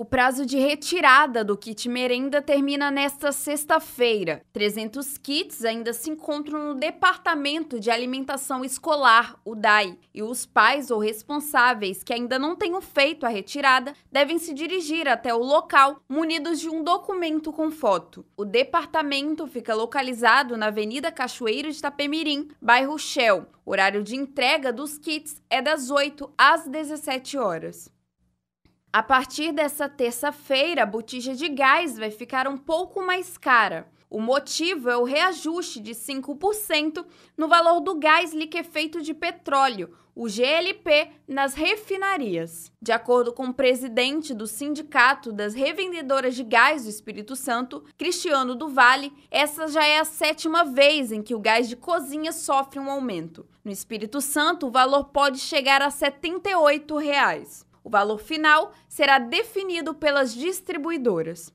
O prazo de retirada do kit merenda termina nesta sexta-feira. 300 kits ainda se encontram no Departamento de Alimentação Escolar, o DAI, e os pais ou responsáveis que ainda não tenham feito a retirada devem se dirigir até o local munidos de um documento com foto. O departamento fica localizado na Avenida Cachoeiro de Itapemirim, bairro Shell. O horário de entrega dos kits é das 8 às 17 horas. A partir dessa terça-feira, a botija de gás vai ficar um pouco mais cara. O motivo é o reajuste de 5% no valor do gás liquefeito de petróleo, o GLP, nas refinarias. De acordo com o presidente do Sindicato das Revendedoras de Gás do Espírito Santo, Cristiano do Vale, essa já é a sétima vez em que o gás de cozinha sofre um aumento. No Espírito Santo, o valor pode chegar a R$ 78. Reais. O valor final será definido pelas distribuidoras.